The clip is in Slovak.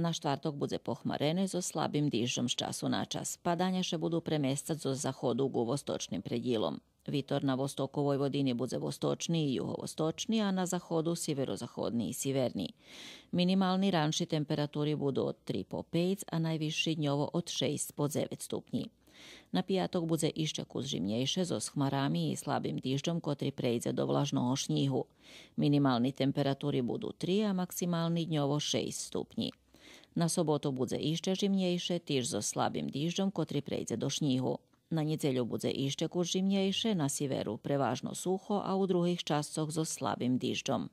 Na štvartok bude pohmarené so slabim dižom z času na čas. Padanja še budu premjestati zo zahodu u vostočnim predjelom. Vitor na vostoku Vojvodini bude vostočni i juhovostočni, a na zahodu sjeverozahodniji i sjeverni. Minimalni ranši temperaturi budu od 3 po 5, a najviši dnjovo od 6 po 9 stupnji. Na pijatok bude iščak kuz žimnjejše zo shmarami i slabim diždom kotri prejde do vlažno ošnjihu. Minimalni temperaturi budu 3, a maksimalni dnjovo 6 stupnji. Na sobotu bude išče žimnjejše, tiž zo slabim diždom koji prejde do šnjihu. Na njecelju bude išče kur žimnjejše, na sjeveru prevažno suho, a u drugih čascoh zo slabim diždom.